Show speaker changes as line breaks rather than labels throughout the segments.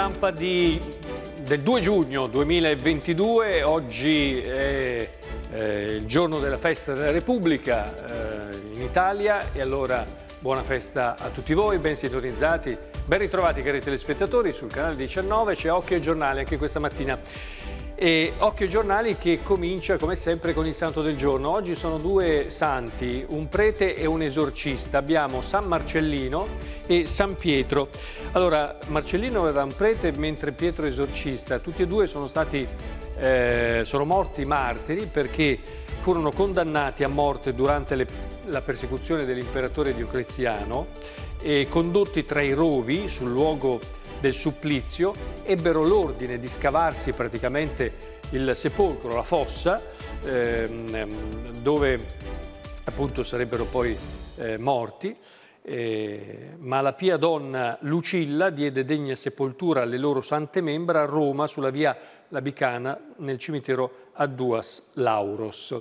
stampa di, del 2 giugno 2022, oggi è eh, il giorno della festa della Repubblica eh, in Italia e allora buona festa a tutti voi, ben sintonizzati, ben ritrovati cari telespettatori sul canale 19, c'è Occhio e Giornale anche questa mattina. E occhio giornali che comincia come sempre con il santo del giorno. Oggi sono due santi, un prete e un esorcista. Abbiamo San Marcellino e San Pietro. Allora, Marcellino era un prete mentre Pietro esorcista. Tutti e due sono stati, eh, sono morti martiri perché furono condannati a morte durante le, la persecuzione dell'imperatore Diocleziano e condotti tra i rovi sul luogo del supplizio, ebbero l'ordine di scavarsi praticamente il sepolcro, la fossa, ehm, dove appunto sarebbero poi eh, morti. Eh, ma la pia donna Lucilla diede degna sepoltura alle loro sante membra a Roma sulla via Labicana nel cimitero Adduas Lauros.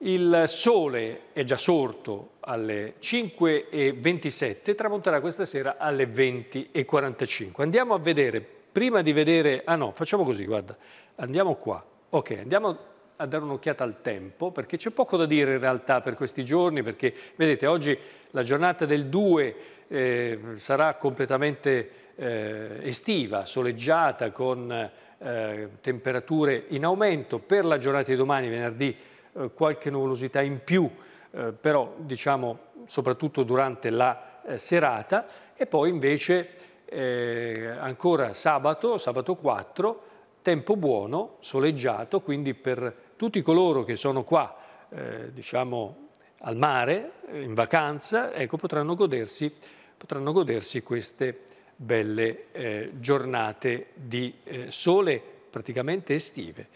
Il sole è già sorto alle 5.27, tramonterà questa sera alle 20.45. Andiamo a vedere, prima di vedere, ah no, facciamo così, guarda, andiamo qua. Ok, andiamo a dare un'occhiata al tempo, perché c'è poco da dire in realtà per questi giorni, perché vedete, oggi la giornata del 2 eh, sarà completamente eh, estiva, soleggiata, con eh, temperature in aumento. Per la giornata di domani, venerdì, eh, qualche nuvolosità in più, eh, però diciamo soprattutto durante la eh, serata e poi invece eh, ancora sabato, sabato 4, tempo buono, soleggiato, quindi per tutti coloro che sono qua, eh, diciamo al mare, in vacanza, ecco, potranno godersi, potranno godersi queste belle giornate di sole praticamente estive.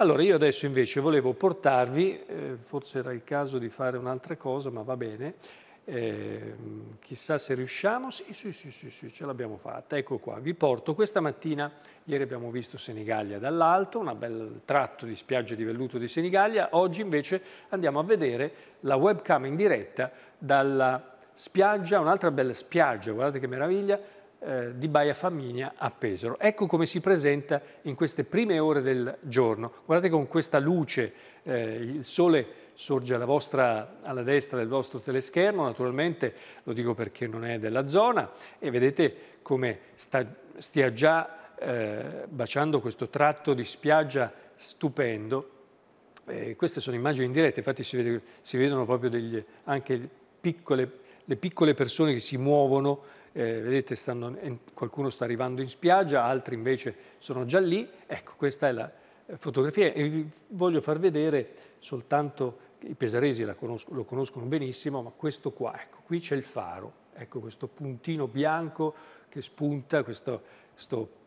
Allora io adesso invece volevo portarvi, eh, forse era il caso di fare un'altra cosa, ma va bene, eh, chissà se riusciamo, sì, sì, sì, sì, sì ce l'abbiamo fatta, ecco qua, vi porto questa mattina, ieri abbiamo visto Senigallia dall'alto, un bel tratto di spiaggia di velluto di Senigallia, oggi invece andiamo a vedere la webcam in diretta dalla spiaggia, un'altra bella spiaggia, guardate che meraviglia, eh, di Baia Famiglia a Pesaro. Ecco come si presenta in queste prime ore del giorno. Guardate con questa luce, eh, il sole sorge alla, vostra, alla destra del vostro teleschermo, naturalmente lo dico perché non è della zona, e vedete come sta, stia già eh, baciando questo tratto di spiaggia stupendo. Eh, queste sono immagini in diretta, infatti si, vede, si vedono proprio degli, anche piccole, le piccole persone che si muovono eh, vedete stanno, qualcuno sta arrivando in spiaggia, altri invece sono già lì, ecco questa è la eh, fotografia e vi voglio far vedere soltanto, i pesaresi conos lo conoscono benissimo, ma questo qua, ecco qui c'è il faro, ecco questo puntino bianco che spunta, questo, questo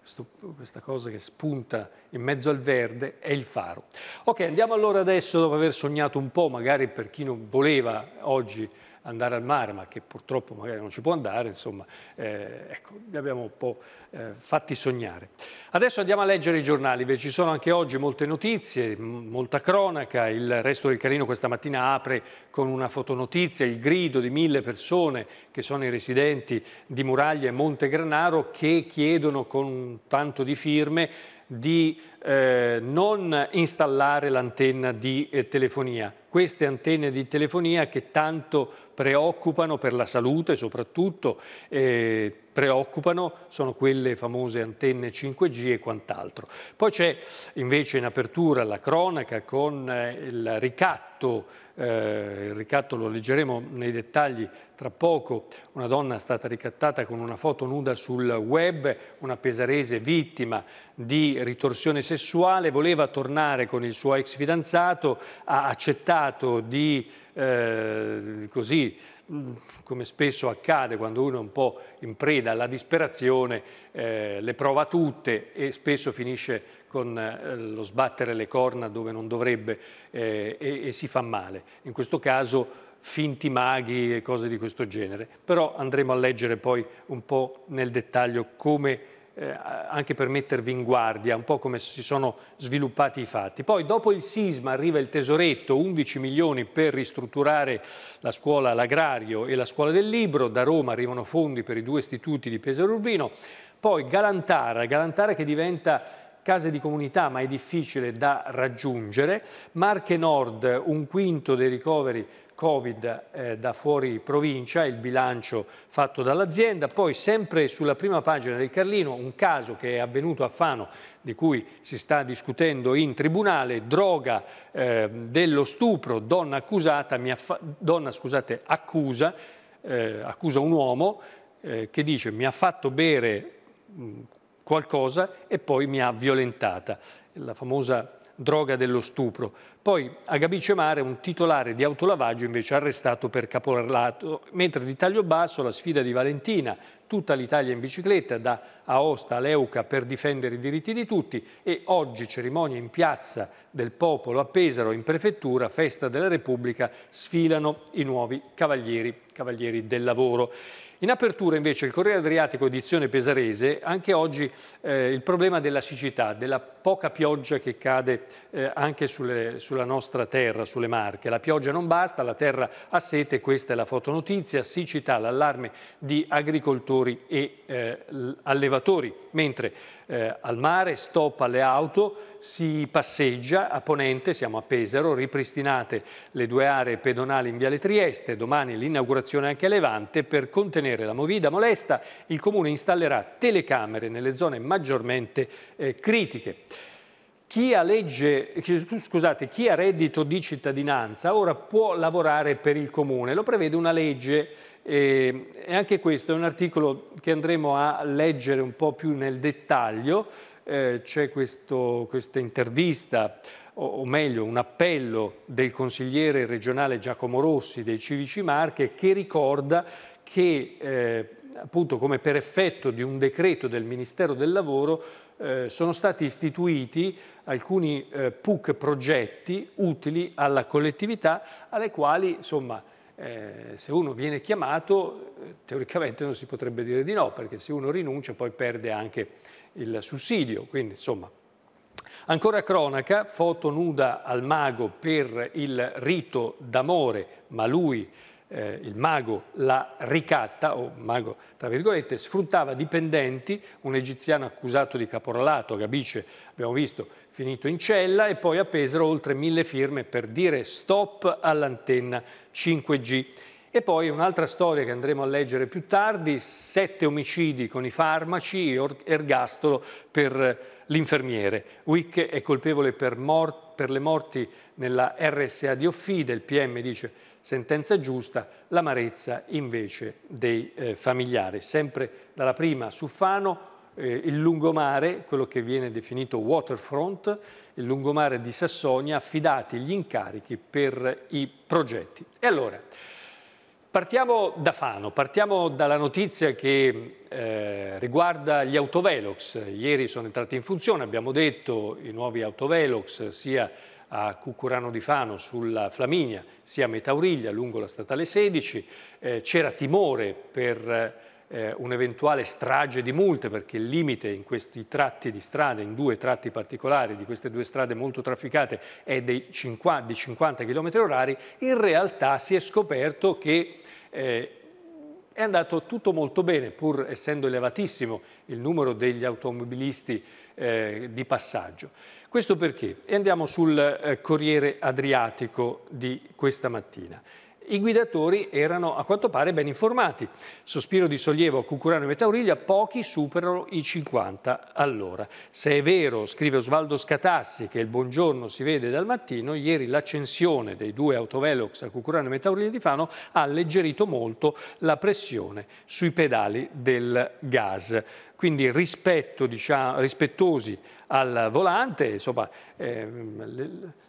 questo, questa cosa che spunta in mezzo al verde è il faro. Ok, andiamo allora adesso, dopo aver sognato un po', magari per chi non voleva oggi andare al mare, ma che purtroppo magari non ci può andare, insomma, eh, ecco, li abbiamo un po' eh, fatti sognare. Adesso andiamo a leggere i giornali, Beh, ci sono anche oggi molte notizie, molta cronaca, il resto del Carino questa mattina apre con una fotonotizia, il grido di mille persone che sono i residenti di Muraglia e Monte Granaro che chiedono con tanto di firme di eh, non installare l'antenna di eh, telefonia. Queste antenne di telefonia che tanto preoccupano per la salute soprattutto, eh, preoccupano sono quelle famose antenne 5G e quant'altro. Poi c'è invece in apertura la cronaca con eh, il ricatto, eh, il ricatto lo leggeremo nei dettagli tra poco, una donna è stata ricattata con una foto nuda sul web, una pesarese vittima di ritorsione sessuale, voleva tornare con il suo ex fidanzato, ha accettato di eh, così mm, come spesso accade quando uno è un po' in preda alla disperazione, eh, le prova tutte e spesso finisce con eh, lo sbattere le corna dove non dovrebbe eh, e, e si fa male. In questo caso finti maghi e cose di questo genere. Però andremo a leggere poi un po' nel dettaglio come eh, anche per mettervi in guardia, un po' come si sono sviluppati i fatti. Poi dopo il sisma arriva il tesoretto, 11 milioni per ristrutturare la scuola L'Agrario e la scuola del Libro, da Roma arrivano fondi per i due istituti di Pesaro Urbino, poi Galantara, Galantara che diventa case di comunità ma è difficile da raggiungere, Marche Nord un quinto dei ricoveri Covid eh, da fuori provincia, il bilancio fatto dall'azienda. Poi sempre sulla prima pagina del Carlino un caso che è avvenuto a Fano di cui si sta discutendo in tribunale, droga eh, dello stupro, donna, accusata, donna scusate, accusa, eh, accusa, un uomo eh, che dice mi ha fatto bere qualcosa e poi mi ha violentata, la famosa droga dello stupro. Poi a Gabice Mare un titolare di autolavaggio invece arrestato per caporalato, mentre di taglio basso la sfida di Valentina, tutta l'Italia in bicicletta, da Aosta a Leuca per difendere i diritti di tutti e oggi cerimonia in piazza del popolo a Pesaro, in prefettura, festa della Repubblica, sfilano i nuovi cavalieri, cavalieri del lavoro. In apertura invece il Corriere Adriatico edizione pesarese, anche oggi eh, il problema della siccità, della poca pioggia che cade eh, anche sulle, sulla nostra terra, sulle Marche. La pioggia non basta, la terra ha sete, questa è la fotonotizia, siccità, l'allarme di agricoltori e eh, allevatori, mentre eh, al mare, stop alle auto, si passeggia a Ponente, siamo a Pesaro, ripristinate le due aree pedonali in Viale Trieste, domani l'inaugurazione anche a Levante, per contenere la movida molesta il Comune installerà telecamere nelle zone maggiormente eh, critiche. Chi ha, legge, scusate, chi ha reddito di cittadinanza ora può lavorare per il Comune, lo prevede una legge e, anche questo è un articolo che andremo a leggere un po' più nel dettaglio, eh, c'è questa intervista o, o meglio un appello del consigliere regionale Giacomo Rossi dei Civici Marche che ricorda che eh, appunto come per effetto di un decreto del Ministero del Lavoro eh, sono stati istituiti alcuni eh, PUC progetti utili alla collettività alle quali insomma eh, se uno viene chiamato, eh, teoricamente non si potrebbe dire di no, perché se uno rinuncia poi perde anche il sussidio. Quindi, insomma. Ancora cronaca, foto nuda al mago per il rito d'amore, ma lui eh, il mago la ricatta, o mago tra virgolette, sfruttava dipendenti, un egiziano accusato di caporalato, Gabice, abbiamo visto, finito in cella, e poi appesero oltre mille firme per dire stop all'antenna 5G. E poi un'altra storia che andremo a leggere più tardi, sette omicidi con i farmaci, ergastolo per l'infermiere. Wick è colpevole per morte per le morti nella RSA di Offida, il PM dice sentenza giusta, l'amarezza invece dei eh, familiari. Sempre dalla prima su Fano, eh, il lungomare, quello che viene definito waterfront, il lungomare di Sassonia, affidati gli incarichi per i progetti. E allora... Partiamo da Fano, partiamo dalla notizia che eh, riguarda gli autovelox. Ieri sono entrati in funzione, abbiamo detto, i nuovi autovelox sia a Cucurano di Fano sulla Flaminia, sia a Metauriglia lungo la statale 16. Eh, C'era timore per eh, un'eventuale strage di multe, perché il limite in questi tratti di strada, in due tratti particolari di queste due strade molto trafficate, è dei 50, di 50 km orari, in realtà si è scoperto che eh, è andato tutto molto bene, pur essendo elevatissimo il numero degli automobilisti eh, di passaggio. Questo perché? E andiamo sul eh, Corriere Adriatico di questa mattina. I guidatori erano a quanto pare ben informati. Sospiro di sollievo a Cucurano e Metauriglia, pochi superano i 50 all'ora. Se è vero, scrive Osvaldo Scatassi, che il buongiorno si vede dal mattino, ieri l'accensione dei due autovelox a Cucurano e Metauriglia di Fano ha alleggerito molto la pressione sui pedali del gas quindi rispetto, diciamo, rispettosi al volante, insomma, eh,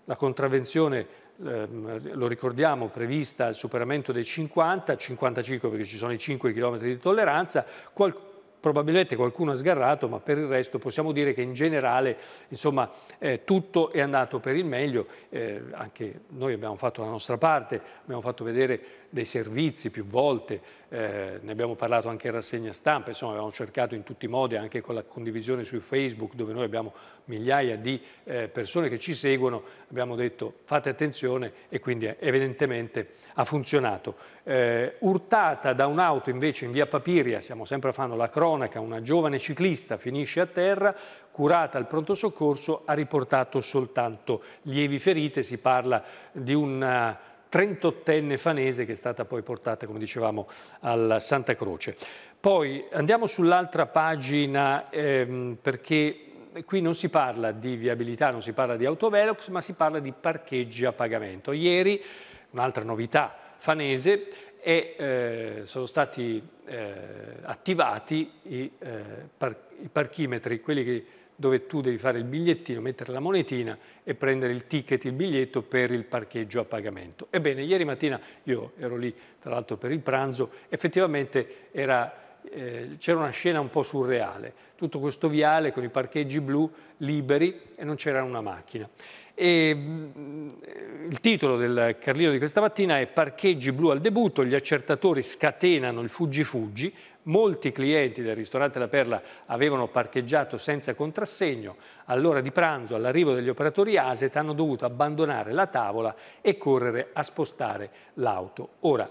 la contravvenzione Ehm, lo ricordiamo, prevista il superamento dei 50, 55 perché ci sono i 5 km di tolleranza, qualcuno probabilmente qualcuno ha sgarrato, ma per il resto possiamo dire che in generale insomma, eh, tutto è andato per il meglio, eh, anche noi abbiamo fatto la nostra parte, abbiamo fatto vedere dei servizi più volte, eh, ne abbiamo parlato anche in rassegna stampa, insomma abbiamo cercato in tutti i modi, anche con la condivisione su Facebook dove noi abbiamo migliaia di eh, persone che ci seguono, abbiamo detto fate attenzione e quindi eh, evidentemente ha funzionato. Eh, urtata da un'auto invece in via Papiria, stiamo sempre a fare la cronaca, una giovane ciclista finisce a terra, curata al pronto soccorso, ha riportato soltanto lievi ferite, si parla di una 38enne fanese che è stata poi portata, come dicevamo, alla Santa Croce. Poi andiamo sull'altra pagina ehm, perché qui non si parla di viabilità, non si parla di autovelox, ma si parla di parcheggi a pagamento. Ieri, un'altra novità fanese, è, eh, sono stati eh, attivati i, eh, par i parchimetri, quelli che dove tu devi fare il bigliettino, mettere la monetina e prendere il ticket, il biglietto per il parcheggio a pagamento. Ebbene, ieri mattina io ero lì, tra l'altro per il pranzo, effettivamente era eh, c'era una scena un po' surreale, tutto questo viale con i parcheggi blu liberi e non c'era una macchina. E mm, il titolo del Carlino di questa mattina è Parcheggi blu al debutto, gli accertatori scatenano il fuggi fuggi, Molti clienti del ristorante La Perla avevano parcheggiato senza contrassegno. All'ora di pranzo, all'arrivo degli operatori ASET, hanno dovuto abbandonare la tavola e correre a spostare l'auto. Ora,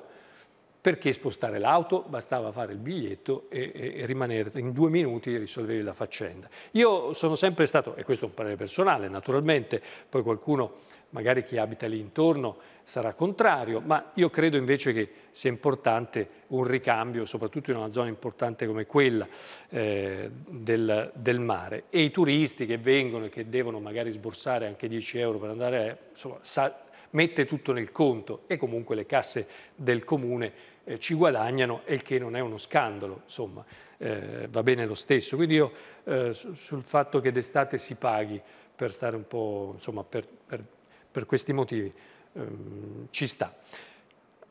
perché spostare l'auto? Bastava fare il biglietto e, e, e, rimanere in due minuti e risolvere la faccenda. Io sono sempre stato, e questo è un parere personale naturalmente, poi qualcuno magari chi abita lì intorno sarà contrario, ma io credo invece che sia importante un ricambio, soprattutto in una zona importante come quella eh, del, del, mare. E i turisti che vengono e che devono magari sborsare anche 10 euro per andare, insomma, sa, mette tutto nel conto e comunque le casse del comune eh, ci guadagnano, il che non è uno scandalo, insomma, eh, va bene lo stesso. Quindi io eh, sul fatto che d'estate si paghi per stare un po', insomma, per, per per questi motivi ehm, ci sta.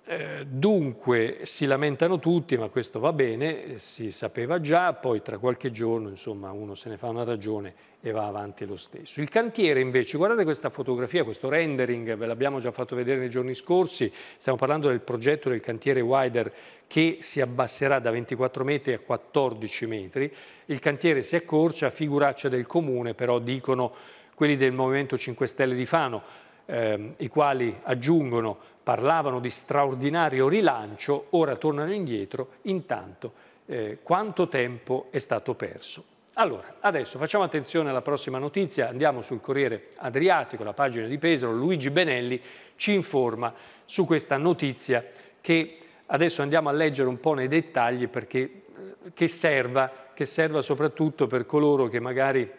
Eh, dunque si lamentano tutti, ma questo va bene, si sapeva già, poi tra qualche giorno insomma, uno se ne fa una ragione e va avanti lo stesso. Il cantiere invece, guardate questa fotografia, questo rendering, ve l'abbiamo già fatto vedere nei giorni scorsi, stiamo parlando del progetto del cantiere Wider che si abbasserà da 24 metri a 14 metri, il cantiere si accorcia, figuraccia del comune però dicono quelli del Movimento 5 Stelle di Fano, ehm, i quali aggiungono parlavano di straordinario rilancio, ora tornano indietro, intanto eh, quanto tempo è stato perso. Allora, adesso facciamo attenzione alla prossima notizia, andiamo sul Corriere Adriatico, la pagina di Pesaro, Luigi Benelli ci informa su questa notizia che adesso andiamo a leggere un po' nei dettagli perché eh, che serva, che serva soprattutto per coloro che magari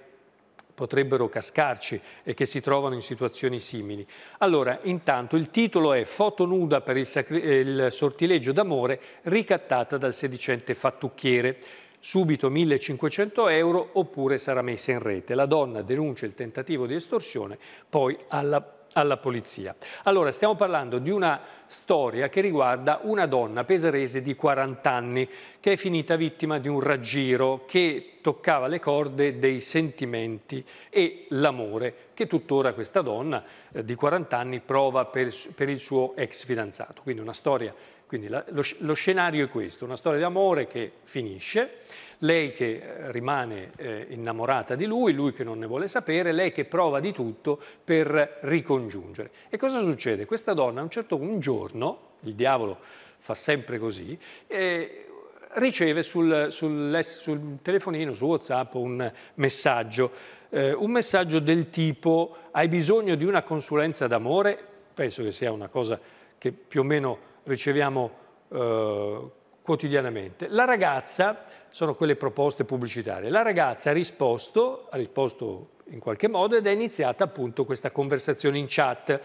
potrebbero cascarci e che si trovano in situazioni simili. Allora, intanto il titolo è Foto nuda per il, eh, il sortileggio d'amore ricattata dal sedicente fattucchiere subito 1500 euro oppure sarà messa in rete. La donna denuncia il tentativo di estorsione, poi alla alla polizia. Allora, stiamo parlando di una storia che riguarda una donna pesarese di 40 anni che è finita vittima di un raggiro che toccava le corde dei sentimenti e l'amore che tuttora questa donna eh, di 40 anni prova per, per il suo ex fidanzato. Quindi una storia quindi la, lo, lo, scenario è questo, una storia d'amore che finisce, lei che eh, rimane eh, innamorata di lui, lui che non ne vuole sapere, lei che prova di tutto per ricongiungere. E cosa succede? Questa donna un certo un giorno, il diavolo fa sempre così, eh, riceve sul, sul, sul, telefonino, su WhatsApp, un messaggio. Eh, un messaggio del tipo hai bisogno di una consulenza d'amore? Penso che sia una cosa che più o meno riceviamo eh, quotidianamente. La ragazza, sono quelle proposte pubblicitarie, la ragazza ha risposto, ha risposto in qualche modo ed è iniziata appunto questa conversazione in chat.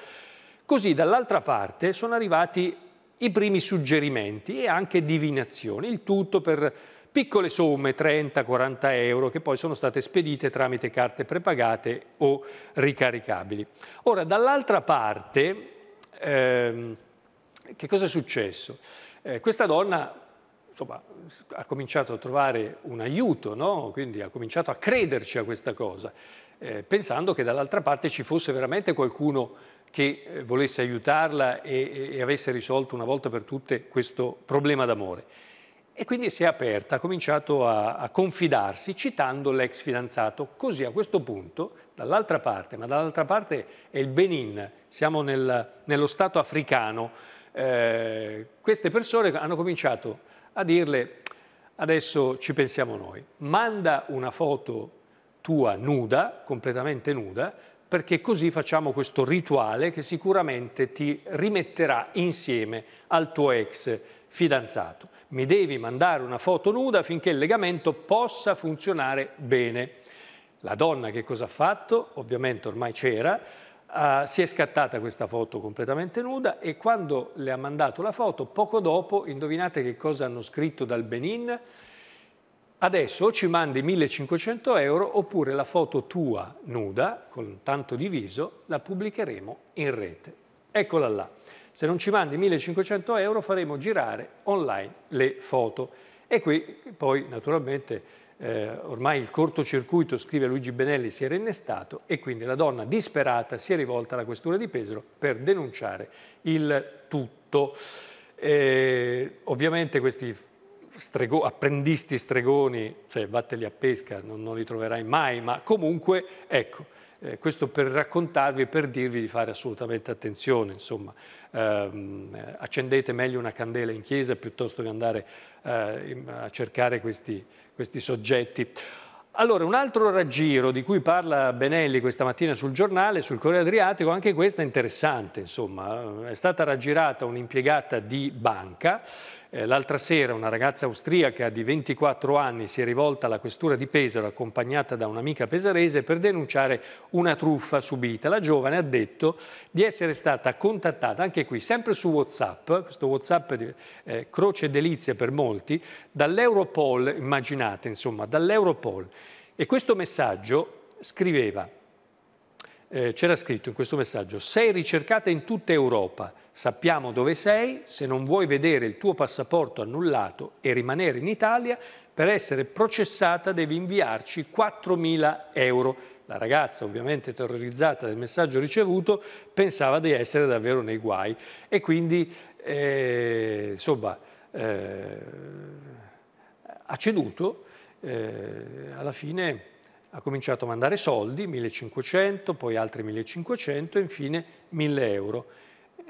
Così dall'altra parte sono arrivati i primi suggerimenti e anche divinazioni, il tutto per piccole somme, 30-40 euro, che poi sono state spedite tramite carte prepagate o ricaricabili. Ora, dall'altra parte, ehm, che cosa è successo? Eh, questa donna insomma, ha cominciato a trovare un aiuto, no? quindi ha cominciato a crederci a questa cosa, eh, pensando che dall'altra parte ci fosse veramente qualcuno che eh, volesse aiutarla e, e, avesse risolto una volta per tutte questo problema d'amore. E quindi si è aperta, ha cominciato a, a confidarsi citando l'ex fidanzato. Così a questo punto, dall'altra parte, ma dall'altra parte è il Benin, siamo nel, nello Stato africano, eh, queste persone hanno cominciato a dirle adesso ci pensiamo noi, manda una foto tua nuda, completamente nuda, perché così facciamo questo rituale che sicuramente ti rimetterà insieme al tuo ex fidanzato. Mi devi mandare una foto nuda finché il legamento possa funzionare bene. La donna che cosa ha fatto? Ovviamente ormai c'era, Uh, si è scattata questa foto completamente nuda e quando le ha mandato la foto, poco dopo, indovinate che cosa hanno scritto dal Benin? Adesso o ci mandi 1500 euro oppure la foto tua nuda, con tanto di viso, la pubblicheremo in rete. Eccola là. Se non ci mandi 1500 euro faremo girare online le foto. E qui poi naturalmente eh, ormai il cortocircuito, scrive Luigi Benelli, si era innestato e quindi la donna disperata si è rivolta alla questura di Pesaro per denunciare il tutto. Eh, ovviamente questi strego, apprendisti stregoni, cioè vatteli a pesca, non, non li troverai mai, ma comunque, ecco, eh, questo per raccontarvi, e per dirvi di fare assolutamente attenzione, insomma, ehm, accendete meglio una candela in chiesa piuttosto che andare eh, a cercare questi, questi soggetti. Allora, un altro raggiro di cui parla Benelli questa mattina sul giornale, sul Corriere Adriatico, anche questa è interessante, insomma, è stata raggirata un'impiegata di banca eh, l'altra sera una ragazza austriaca di 24 anni si è rivolta alla questura di Pesaro accompagnata da un'amica pesarese per denunciare una truffa subita. La giovane ha detto di essere stata contattata anche qui, sempre su Whatsapp, questo Whatsapp di, eh, croce delizia per molti, dall'Europol, immaginate insomma, dall'Europol. E questo messaggio scriveva, eh, c'era scritto in questo messaggio, sei ricercata in tutta Europa, sappiamo dove sei, se non vuoi vedere il tuo passaporto annullato e rimanere in Italia, per essere processata devi inviarci 4.000 euro. La ragazza, ovviamente terrorizzata del messaggio ricevuto, pensava di essere davvero nei guai e quindi, eh, insomma, eh, ha ceduto, eh, alla fine ha cominciato a mandare soldi, 1.500, poi altri 1.500 e infine 1.000 euro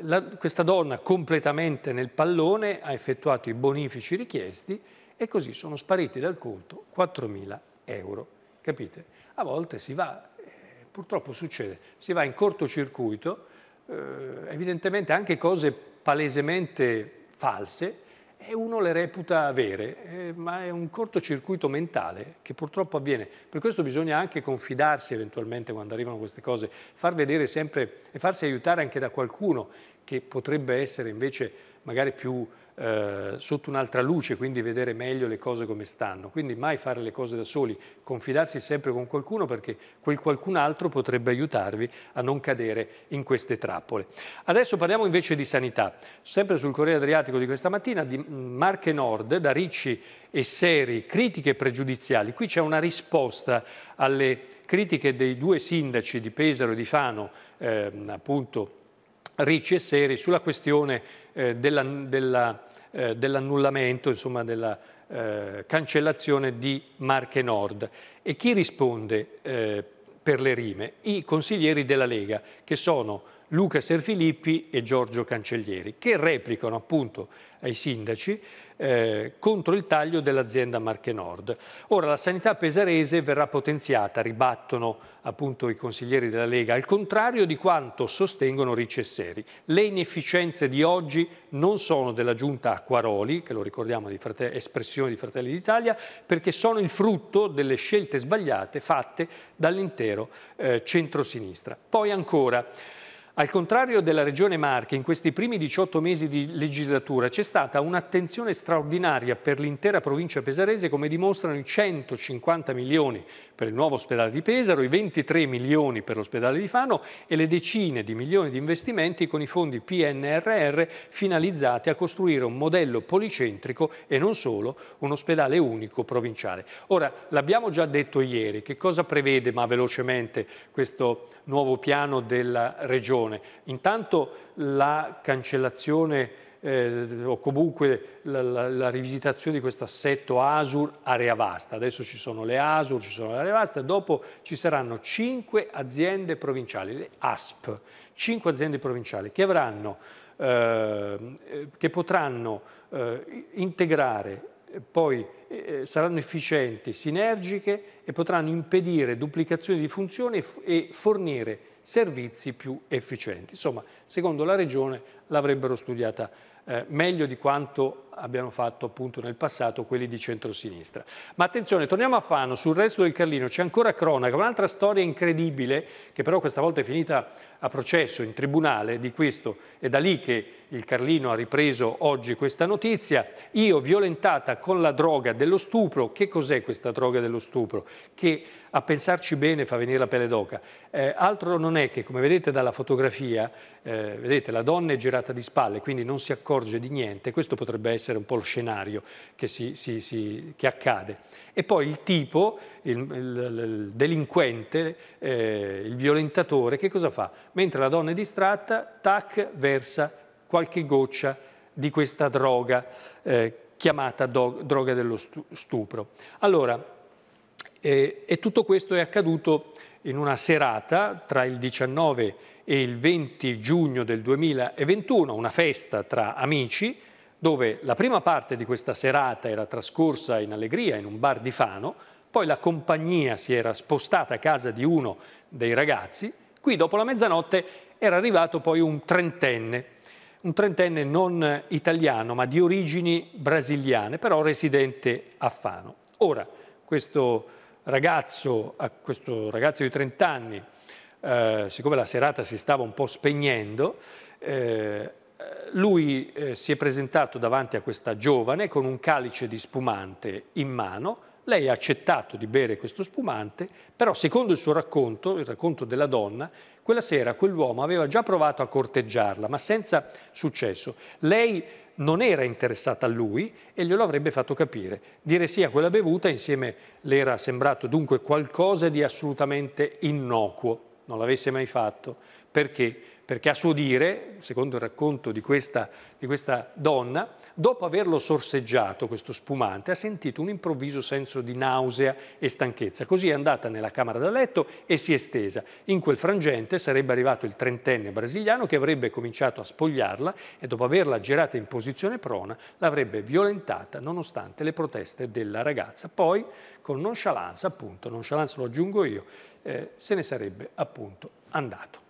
la, questa donna completamente nel pallone ha effettuato i bonifici richiesti e così sono spariti dal conto 4.000 euro. Capite? A volte si va, eh, purtroppo succede, si va in cortocircuito, eh, evidentemente anche cose palesemente false, e uno le reputa vere, eh, ma è un cortocircuito mentale che purtroppo avviene. Per questo bisogna anche confidarsi eventualmente quando arrivano queste cose, far vedere sempre e farsi aiutare anche da qualcuno che potrebbe essere invece magari più eh, sotto un'altra luce, quindi vedere meglio le cose come stanno. Quindi mai fare le cose da soli, confidarsi sempre con qualcuno perché quel qualcun altro potrebbe aiutarvi a non cadere in queste trappole. Adesso parliamo invece di sanità. Sempre sul Corriere Adriatico di questa mattina, di Marche Nord, da Ricci e Seri, critiche pregiudiziali. Qui c'è una risposta alle critiche dei due sindaci di Pesaro e di Fano, eh, appunto Ricci e Seri sulla questione eh, eh dell'annullamento, eh, insomma della eh, cancellazione di Marche Nord. E chi risponde eh, per le rime? I consiglieri della Lega, che sono Luca Serfilippi e Giorgio Cancellieri, che replicano appunto ai sindaci eh, contro il taglio dell'azienda Marche Nord. Ora la sanità pesarese verrà potenziata, ribattono appunto i consiglieri della Lega, al contrario di quanto sostengono Ricci e Seri. Le inefficienze di oggi non sono della giunta Acquaroli, che lo ricordiamo di espressione di Fratelli d'Italia, perché sono il frutto delle scelte sbagliate fatte dall'intero eh, centrosinistra. Poi ancora... Al contrario della Regione Marche, in questi primi 18 mesi di legislatura c'è stata un'attenzione straordinaria per l'intera provincia pesarese, come dimostrano i 150 milioni per il nuovo ospedale di Pesaro, i 23 milioni per l'ospedale di Fano e le decine di milioni di investimenti con i fondi PNRR finalizzati a costruire un modello policentrico e non solo un ospedale unico provinciale. Ora, l'abbiamo già detto ieri, che cosa prevede, ma velocemente, questo nuovo piano della Regione? soluzione. Intanto la cancellazione eh, o comunque la, la, la rivisitazione di questo assetto ASUR area vasta. Adesso ci sono le ASUR, ci sono le aree vaste, dopo ci saranno 5 aziende provinciali, le ASP, 5 aziende provinciali che avranno, eh, eh, che potranno eh, integrare eh, poi eh, saranno efficienti, sinergiche e potranno impedire duplicazioni di funzioni e, e fornire servizi più efficienti. Insomma, secondo la Regione l'avrebbero studiata eh, meglio di quanto abbiamo fatto appunto nel passato quelli di centrosinistra. Ma attenzione, torniamo a Fano, sul resto del Carlino c'è ancora cronaca, un'altra storia incredibile che però questa volta è finita a processo in tribunale di questo, è da lì che il Carlino ha ripreso oggi questa notizia, io violentata con la droga dello stupro, che cos'è questa droga dello stupro? Che a pensarci bene fa venire la pelle d'oca, eh, altro non è che come vedete dalla fotografia, eh, vedete la donna è girata di spalle quindi non si accorge di niente, questo potrebbe essere essere un po' lo scenario che, si, si, si, che accade. E poi il tipo, il, il, il delinquente, eh, il violentatore, che cosa fa? Mentre la donna è distratta, tac, versa qualche goccia di questa droga eh, chiamata do, droga dello stupro. Allora, eh, e tutto questo è accaduto in una serata tra il 19 e il 20 giugno del 2021, una festa tra amici, dove la prima parte di questa serata era trascorsa in allegria in un bar di Fano, poi la compagnia si era spostata a casa di uno dei ragazzi, qui dopo la mezzanotte era arrivato poi un trentenne, un trentenne non italiano ma di origini brasiliane, però residente a Fano. Ora, questo ragazzo, questo ragazzo di 30 anni, eh, siccome la serata si stava un po' spegnendo, eh, eh, lui eh, si è presentato davanti a questa giovane con un calice di spumante in mano, lei ha accettato di bere questo spumante, però secondo il suo racconto, il racconto della donna, quella sera quell'uomo aveva già provato a corteggiarla, ma senza successo. Lei non era interessata a lui e glielo avrebbe fatto capire. Dire sì a quella bevuta insieme le era sembrato dunque qualcosa di assolutamente innocuo, non l'avesse mai fatto, perché? perché a suo dire, secondo il racconto di questa, di questa donna, dopo averlo sorseggiato questo spumante ha sentito un improvviso senso di nausea e stanchezza. Così è andata nella camera da letto e si è stesa. In quel frangente sarebbe arrivato il trentenne brasiliano che avrebbe cominciato a spogliarla e dopo averla girata in posizione prona l'avrebbe violentata nonostante le proteste della ragazza. Poi con nonchalance, appunto, nonchalance lo aggiungo io, eh, se ne sarebbe appunto andato.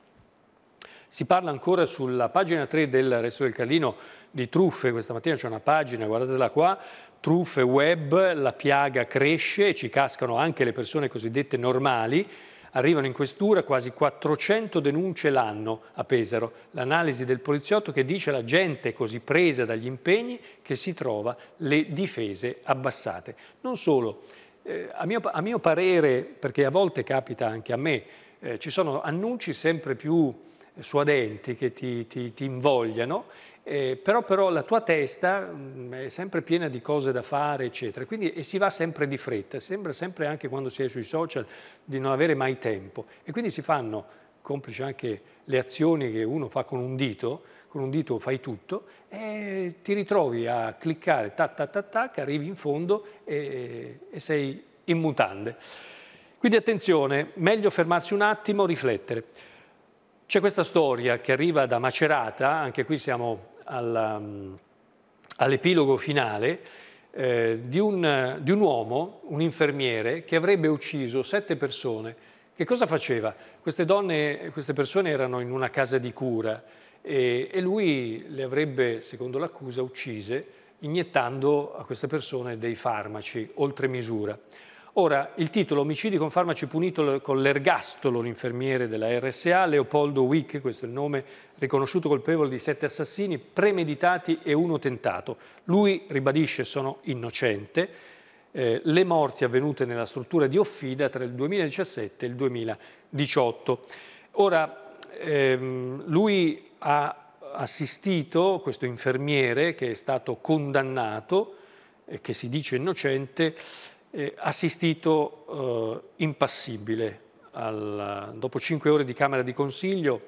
Si parla ancora sulla pagina 3 del Resto del Carlino di truffe, questa mattina c'è una pagina, guardatela qua, truffe web, la piaga cresce e ci cascano anche le persone cosiddette normali, arrivano in questura quasi 400 denunce l'anno a Pesaro. L'analisi del poliziotto che dice la gente è così presa dagli impegni che si trova le difese abbassate. Non solo, eh, a, mio, a, mio, parere, perché a volte capita anche a me, eh, ci sono annunci sempre più suadenti che ti, ti, ti invogliano, eh, però, però, la tua testa mh, mm, è sempre piena di cose da fare, eccetera, quindi, e si va sempre di fretta, sembra sempre anche quando si è sui social di non avere mai tempo e quindi si fanno, complice anche le azioni che uno fa con un dito, con un dito fai tutto e ti ritrovi a cliccare tac tac tac tac, arrivi in fondo e, e sei in mutande. Quindi attenzione, meglio fermarsi un attimo, riflettere. C'è questa storia che arriva da Macerata, anche qui siamo um, all'epilogo finale, eh, di, un, di un uomo, un infermiere, che avrebbe ucciso sette persone. Che cosa faceva? Queste donne, queste persone erano in una casa di cura e, e lui le avrebbe, secondo l'accusa, uccise iniettando a queste persone dei farmaci oltre misura. Ora, il titolo Omicidi con farmaci puniti con l'ergastolo, l'infermiere della RSA, Leopoldo Wick, questo è il nome, riconosciuto colpevole di sette assassini, premeditati e uno tentato. Lui ribadisce sono innocente. Eh, le morti avvenute nella struttura di Offida tra il 2017 e il 2018. Ora, ehm, lui ha assistito, questo infermiere che è stato condannato, eh, che si dice innocente, eh, assistito eh, impassibile. Al, dopo cinque ore di Camera di Consiglio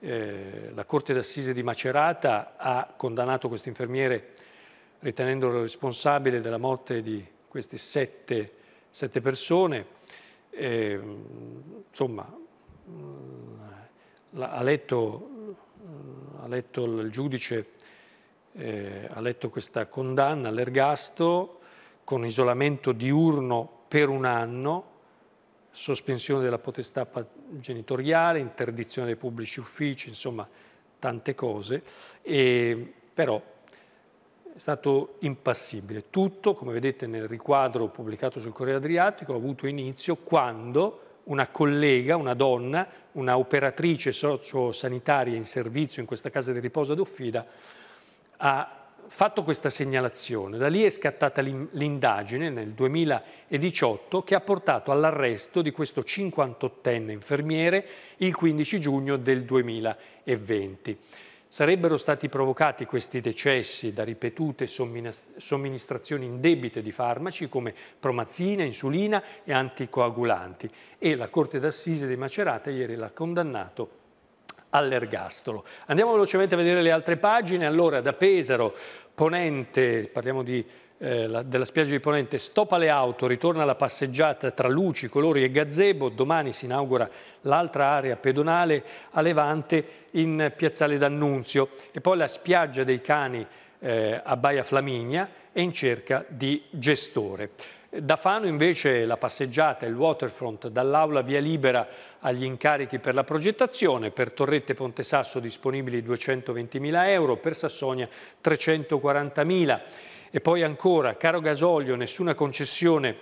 eh, la Corte d'Assise di Macerata ha condannato questo infermiere ritenendolo responsabile della morte di queste sette, sette persone. Eh, insomma, mm, la, ha, letto, mm, ha letto il giudice, eh, ha letto questa condanna all'ergasto con isolamento diurno per un anno, sospensione della potestà genitoriale, interdizione dei pubblici uffici, insomma tante cose, e, però è stato impassibile. Tutto, come vedete nel riquadro pubblicato sul Corriere Adriatico, ha avuto inizio quando una collega, una donna, una operatrice sociosanitaria in servizio in questa casa di riposo ad Offida, ha fatto questa segnalazione, da lì è scattata l'indagine nel 2018 che ha portato all'arresto di questo 58enne infermiere il 15 giugno del 2020. Sarebbero stati provocati questi decessi da ripetute somministrazioni indebite di farmaci come promazzina, insulina e anticoagulanti e la Corte d'Assise di Macerata ieri l'ha condannato all'ergastolo. Andiamo velocemente a vedere le altre pagine. Allora, da Pesaro Ponente, parliamo di, eh, la, della spiaggia di Ponente, stop alle auto, ritorna la passeggiata tra luci, colori e gazebo, domani si inaugura l'altra area pedonale a Levante in Piazzale d'Annunzio e poi la spiaggia dei cani eh, a Baia Flaminia è in cerca di gestore. Da Fano invece la passeggiata e il waterfront dall'aula via libera agli incarichi per la progettazione, per Torrette Ponte Sasso disponibili 220.000 euro, per Sassonia 340.000 e poi ancora caro gasolio, nessuna concessione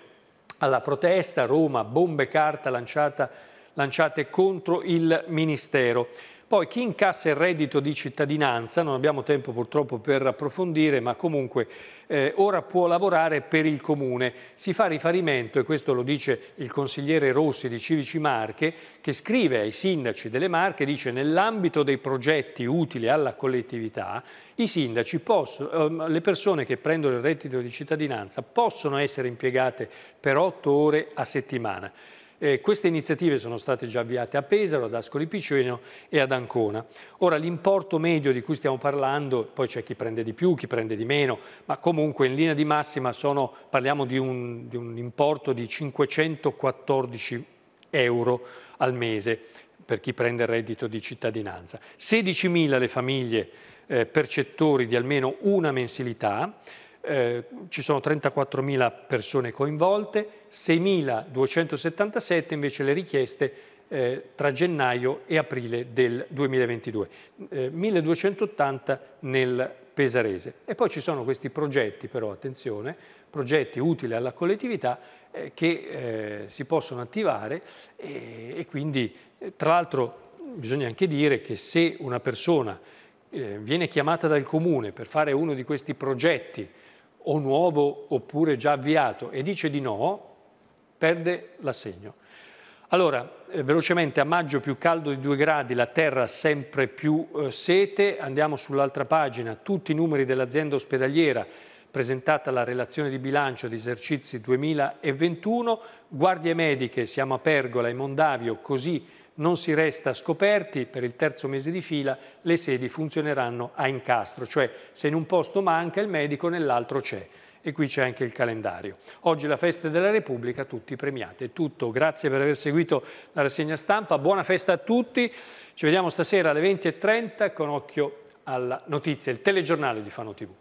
alla protesta, Roma, bombe carta lanciata, lanciate contro il Ministero. Poi chi incassa il reddito di cittadinanza, non abbiamo tempo purtroppo per approfondire, ma comunque eh, ora può lavorare per il Comune. Si fa riferimento, e questo lo dice il consigliere Rossi di Civici Marche, che scrive ai sindaci delle Marche, dice nell'ambito dei progetti utili alla collettività, i sindaci possono, ehm, le persone che prendono il reddito di cittadinanza possono essere impiegate per otto ore a settimana. Eh, queste iniziative sono state già avviate a Pesaro, ad Ascoli Piceno e ad Ancona. Ora l'importo medio di cui stiamo parlando, poi c'è chi prende di più, chi prende di meno, ma comunque in linea di massima sono, parliamo di un, di un importo di 514 euro al mese per chi prende il reddito di cittadinanza. 16.000 le famiglie eh, percettori di almeno una mensilità, eh, ci sono 34.000 persone coinvolte, 6.277 invece le richieste eh, tra gennaio e aprile del 2022, eh, 1.280 nel pesarese. E poi ci sono questi progetti però, attenzione, progetti utili alla collettività eh, che eh, si possono attivare e, eh, e quindi tra l'altro bisogna anche dire che se una persona viene chiamata dal comune per fare uno di questi progetti o nuovo oppure già avviato e dice di no, perde l'assegno. Allora, eh, velocemente a maggio più caldo di 2 gradi, la terra sempre più eh, sete, andiamo sull'altra pagina, tutti i numeri dell'azienda ospedaliera, presentata la relazione di bilancio di esercizi 2021, guardie mediche, siamo a Pergola e Mondavio, così non si resta scoperti, per il terzo mese di fila le sedi funzioneranno a incastro, cioè se in un posto manca il medico nell'altro c'è. E qui c'è anche il calendario. Oggi la festa della Repubblica, tutti premiati. È tutto, grazie per aver seguito la rassegna stampa, buona festa a tutti, ci vediamo stasera alle 20.30 con occhio alla notizia, il telegiornale di Fano TV.